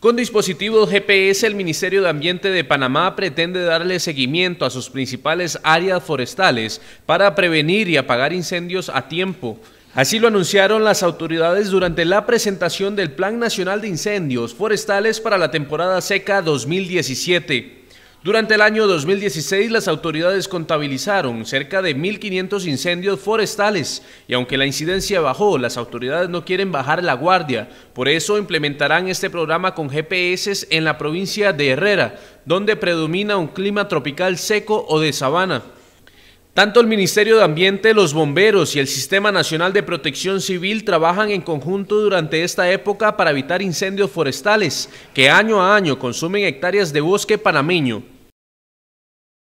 Con dispositivos GPS, el Ministerio de Ambiente de Panamá pretende darle seguimiento a sus principales áreas forestales para prevenir y apagar incendios a tiempo. Así lo anunciaron las autoridades durante la presentación del Plan Nacional de Incendios Forestales para la temporada seca 2017. Durante el año 2016, las autoridades contabilizaron cerca de 1.500 incendios forestales y aunque la incidencia bajó, las autoridades no quieren bajar la guardia. Por eso implementarán este programa con GPS en la provincia de Herrera, donde predomina un clima tropical seco o de sabana. Tanto el Ministerio de Ambiente, los bomberos y el Sistema Nacional de Protección Civil trabajan en conjunto durante esta época para evitar incendios forestales que año a año consumen hectáreas de bosque panameño.